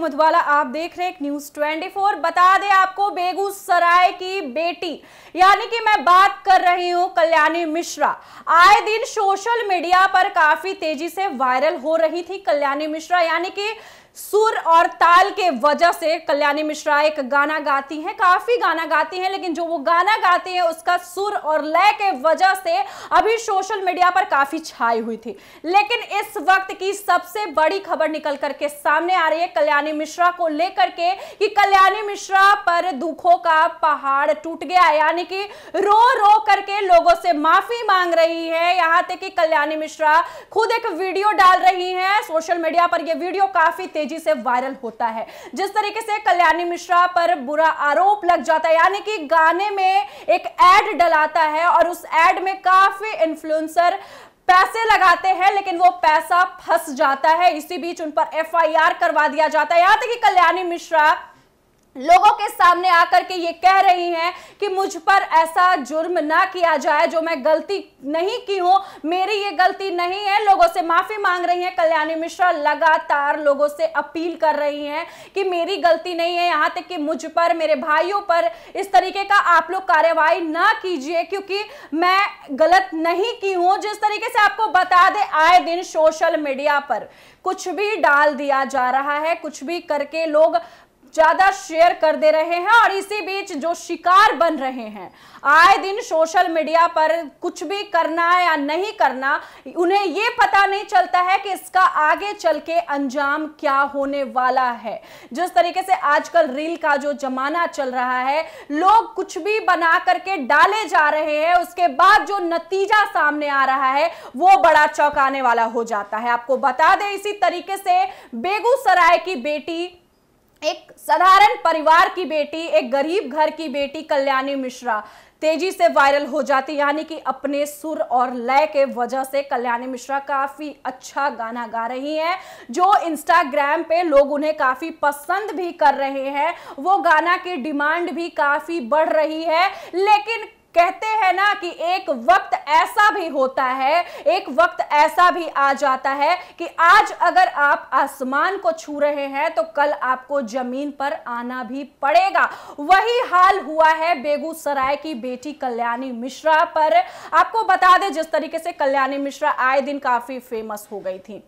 हूं मधुबाला आप देख रहे हैं न्यूज 24 बता दे आपको बेगूसराय की बेटी यानी कि मैं बात कर रही हूं कल्याणी मिश्रा आए दिन सोशल मीडिया पर काफी तेजी से वायरल हो रही थी कल्याणी मिश्रा यानी कि सुर और ताल के वजह से कल्याणी मिश्रा एक गाना गाती हैं काफी गाना गाती हैं लेकिन जो वो गाना गाती हैं उसका सुर और लय के वजह से अभी सोशल मीडिया पर काफी छाई हुई थी लेकिन इस वक्त की सबसे बड़ी खबर निकल करके सामने आ रही है कल्याणी मिश्रा को लेकर के कि कल्याणी मिश्रा पर दुखों का पहाड़ टूट गया यानी कि रो रो करके लोगों से माफी मांग रही है यहां तक कि कल्याणी मिश्रा खुद एक वीडियो डाल रही है सोशल मीडिया पर यह वीडियो काफी तेजी से वायरल होता है जिस तरीके से कल्याणी मिश्रा पर बुरा आरोप लग जाता है यानी कि गाने में एक एड डलाता है और उस एड में काफी इन्फ्लुएंसर पैसे लगाते हैं लेकिन वो पैसा फंस जाता है इसी बीच उन पर एफआईआर करवा दिया जाता है यहां तक कि कल्याणी मिश्रा लोगों के सामने आकर के ये कह रही हैं कि मुझ पर ऐसा जुर्म ना किया जाए जो मैं गलती नहीं की हूं मेरी ये गलती नहीं है लोगों से माफी मांग रही हैं कल्याणी मिश्रा लगातार लोगों से अपील कर रही हैं कि मेरी गलती नहीं है यहां तक कि मुझ पर मेरे भाइयों पर इस तरीके का आप लोग कार्यवाही ना कीजिए क्योंकि मैं गलत नहीं की हूं जिस तरीके से आपको बता दे आए दिन सोशल मीडिया पर कुछ भी डाल दिया जा रहा है कुछ भी करके लोग ज्यादा शेयर कर दे रहे हैं और इसी बीच जो शिकार बन रहे हैं आए दिन सोशल मीडिया पर कुछ भी करना या नहीं करना उन्हें ये पता नहीं चलता है कि इसका आगे चल के अंजाम क्या होने वाला है जिस तरीके से आजकल रील का जो जमाना चल रहा है लोग कुछ भी बना करके डाले जा रहे हैं उसके बाद जो नतीजा सामने आ रहा है वो बड़ा चौंकाने वाला हो जाता है आपको बता दें इसी तरीके से बेगूसराय की बेटी एक साधारण परिवार की बेटी एक गरीब घर की बेटी कल्याणी मिश्रा तेजी से वायरल हो जाती यानी कि अपने सुर और लय के वजह से कल्याणी मिश्रा काफ़ी अच्छा गाना गा रही हैं जो इंस्टाग्राम पे लोग उन्हें काफ़ी पसंद भी कर रहे हैं वो गाना की डिमांड भी काफ़ी बढ़ रही है लेकिन कहते हैं ना कि एक वक्त ऐसा भी होता है एक वक्त ऐसा भी आ जाता है कि आज अगर आप आसमान को छू रहे हैं तो कल आपको जमीन पर आना भी पड़ेगा वही हाल हुआ है बेगूसराय की बेटी कल्याणी मिश्रा पर आपको बता दें जिस तरीके से कल्याणी मिश्रा आए दिन काफी फेमस हो गई थी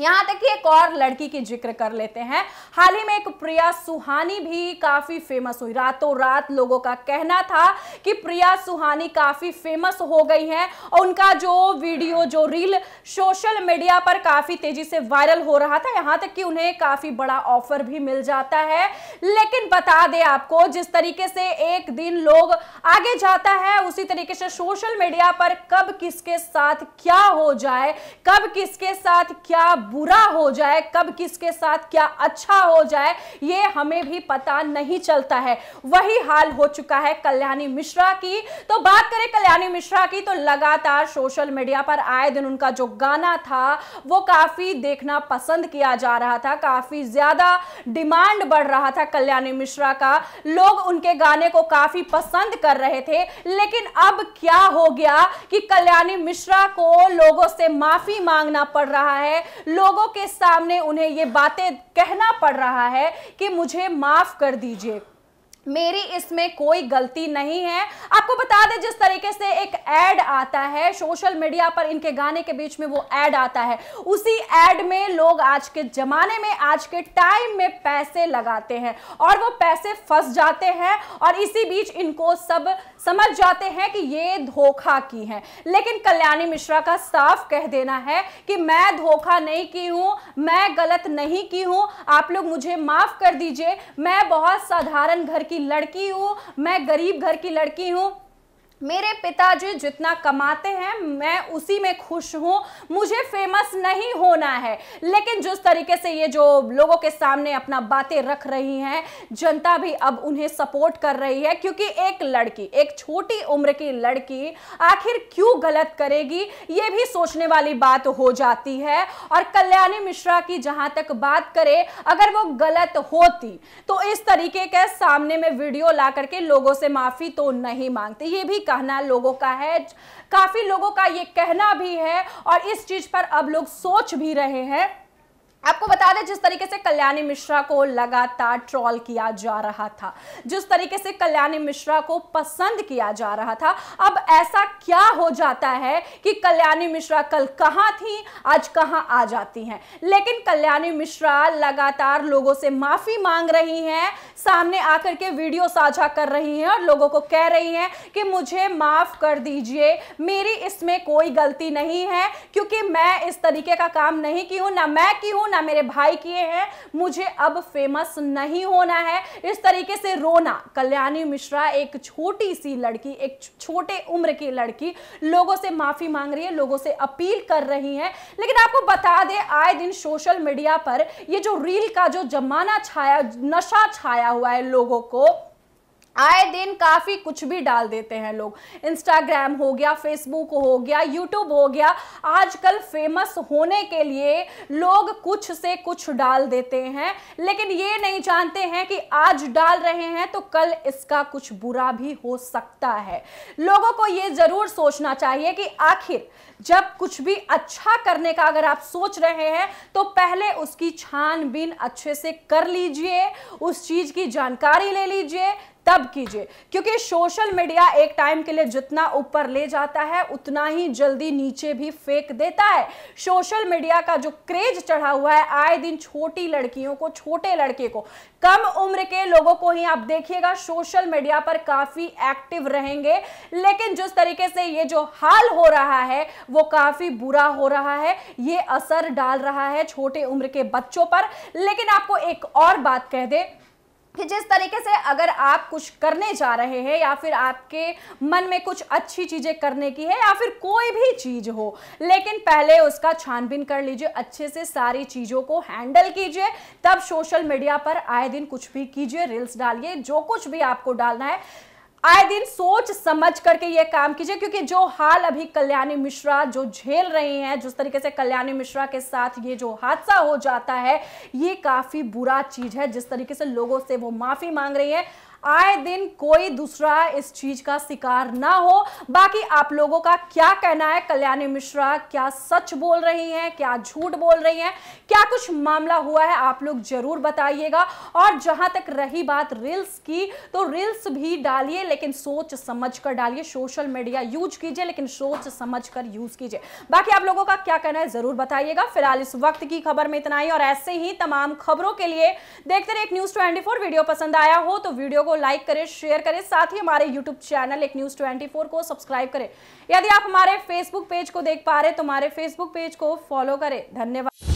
यहाँ तक कि एक और लड़की की जिक्र कर लेते हैं हाल ही में एक प्रिया सुहानी भी काफी फेमस हुई रातों रात लोगों का कहना था कि प्रिया सुहानी काफी फेमस हो गई हैं और उनका जो वीडियो जो रील सोशल मीडिया पर काफी तेजी से वायरल हो रहा था यहाँ तक कि उन्हें काफी बड़ा ऑफर भी मिल जाता है लेकिन बता दे आपको जिस तरीके से एक दिन लोग आगे जाता है उसी तरीके से सोशल मीडिया पर कब किसके साथ क्या हो जाए कब किसके साथ क्या बुरा हो जाए कब किसके साथ क्या अच्छा हो जाए ये हमें भी पता नहीं चलता है वही हाल हो चुका है कल्याणी मिश्रा की तो बात करें कल्याणी मिश्रा की तो लगातार सोशल मीडिया पर आए दिन उनका जो गाना था वो काफ़ी देखना पसंद किया जा रहा था काफ़ी ज़्यादा डिमांड बढ़ रहा था कल्याणी मिश्रा का लोग उनके गाने को काफ़ी पसंद कर रहे थे लेकिन अब क्या हो गया कि कल्याणी मिश्रा को लोगों से माफ़ी मांगना पड़ रहा है लोगों के सामने उन्हें ये बातें कहना पड़ रहा है कि मुझे माफ कर दीजिए मेरी इसमें कोई गलती नहीं है आपको बता दें जिस तरीके से एक ऐड आता है सोशल मीडिया पर इनके गाने के बीच में वो ऐड आता है उसी एड में लोग आज के जमाने में आज के टाइम में पैसे लगाते हैं और वो पैसे फंस जाते हैं और इसी बीच इनको सब समझ जाते हैं कि ये धोखा की है लेकिन कल्याणी मिश्रा का साफ कह देना है कि मैं धोखा नहीं की हूँ मैं गलत नहीं की हूँ आप लोग मुझे माफ कर दीजिए मैं बहुत साधारण घर की लड़की हूँ मैं गरीब घर की लड़की हूँ मेरे पिताजी जितना कमाते हैं मैं उसी में खुश हूँ मुझे फेमस नहीं होना है लेकिन जिस तरीके से ये जो लोगों के सामने अपना बातें रख रही हैं जनता भी अब उन्हें सपोर्ट कर रही है क्योंकि एक लड़की एक छोटी उम्र की लड़की आखिर क्यों गलत करेगी ये भी सोचने वाली बात हो जाती है और कल्याणी मिश्रा की जहाँ तक बात करे अगर वो गलत होती तो इस तरीके के सामने में वीडियो ला करके लोगों से माफ़ी तो नहीं मांगती ये भी कहना लोगों का है काफ़ी लोगों का ये कहना भी है और इस चीज़ पर अब लोग सोच भी रहे हैं आपको बता दें जिस तरीके से कल्याणी मिश्रा को लगातार ट्रॉल किया जा रहा था जिस तरीके से कल्याणी मिश्रा को पसंद किया जा रहा था अब ऐसा क्या हो जाता है कि कल्याणी मिश्रा कल कहाँ थी आज कहाँ आ जाती हैं लेकिन कल्याणी मिश्रा लगातार लोगों से माफ़ी मांग रही हैं सामने आकर के वीडियो साझा कर रही हैं और लोगों को कह रही हैं कि मुझे माफ़ कर दीजिए मेरी इसमें कोई गलती नहीं है क्योंकि मैं इस तरीके का काम नहीं की हूँ ना मैं की हूँ ना मेरे भाई किए हैं मुझे अब फेमस नहीं होना है इस तरीके से रोना कल्याणी मिश्रा एक छोटी सी लड़की एक छोटे उम्र की लड़की लोगों से माफ़ी मांग रही है लोगों से अपील कर रही है लेकिन आपको बता दें आए दिन सोशल मीडिया पर ये जो रील का जो जमाना छाया नशा छाया बनाया हुआ है लोगों को आए दिन काफ़ी कुछ भी डाल देते हैं लोग इंस्टाग्राम हो गया फेसबुक हो गया यूट्यूब हो गया आजकल फेमस होने के लिए लोग कुछ से कुछ डाल देते हैं लेकिन ये नहीं जानते हैं कि आज डाल रहे हैं तो कल इसका कुछ बुरा भी हो सकता है लोगों को ये ज़रूर सोचना चाहिए कि आखिर जब कुछ भी अच्छा करने का अगर आप सोच रहे हैं तो पहले उसकी छानबीन अच्छे से कर लीजिए उस चीज की जानकारी ले लीजिए तब कीजिए क्योंकि सोशल मीडिया एक टाइम के लिए जितना ऊपर ले जाता है उतना ही जल्दी नीचे भी फेंक देता है सोशल मीडिया का जो क्रेज चढ़ा हुआ है आए दिन छोटी लड़कियों को छोटे लड़के को कम उम्र के लोगों को ही आप देखिएगा सोशल मीडिया पर काफी एक्टिव रहेंगे लेकिन जिस तरीके से ये जो हाल हो रहा है वो काफ़ी बुरा हो रहा है ये असर डाल रहा है छोटे उम्र के बच्चों पर लेकिन आपको एक और बात कह दे कि जिस तरीके से अगर आप कुछ करने जा रहे हैं या फिर आपके मन में कुछ अच्छी चीज़ें करने की है या फिर कोई भी चीज़ हो लेकिन पहले उसका छानबीन कर लीजिए अच्छे से सारी चीज़ों को हैंडल कीजिए तब सोशल मीडिया पर आए दिन कुछ भी कीजिए रील्स डालिए जो कुछ भी आपको डालना है आए दिन सोच समझ करके ये काम कीजिए क्योंकि जो हाल अभी कल्याणी मिश्रा जो झेल रहे हैं जिस तरीके से कल्याणी मिश्रा के साथ ये जो हादसा हो जाता है ये काफ़ी बुरा चीज़ है जिस तरीके से लोगों से वो माफ़ी मांग रही है आए दिन कोई दूसरा इस चीज का शिकार ना हो बाकी आप लोगों का क्या कहना है कल्याणी मिश्रा क्या सच बोल रही हैं क्या झूठ बोल रही हैं क्या कुछ मामला हुआ है आप लोग जरूर बताइएगा और जहां तक रही बात रील्स की तो रील्स भी डालिए लेकिन सोच समझ कर डालिए सोशल मीडिया यूज कीजिए लेकिन सोच समझ कर यूज कीजिए बाकी आप लोगों का क्या कहना है जरूर बताइएगा फिलहाल इस वक्त की खबर में इतना ही और ऐसे ही तमाम खबरों के लिए देखते रहे एक न्यूज ट्वेंटी वीडियो पसंद आया हो तो वीडियो को लाइक करें शेयर करें साथ ही हमारे यूट्यूब चैनल एक न्यूज़ ट्वेंटी को सब्सक्राइब करें यदि आप हमारे फेसबुक पेज को देख पा रहे तो हमारे फेसबुक पेज को फॉलो करें धन्यवाद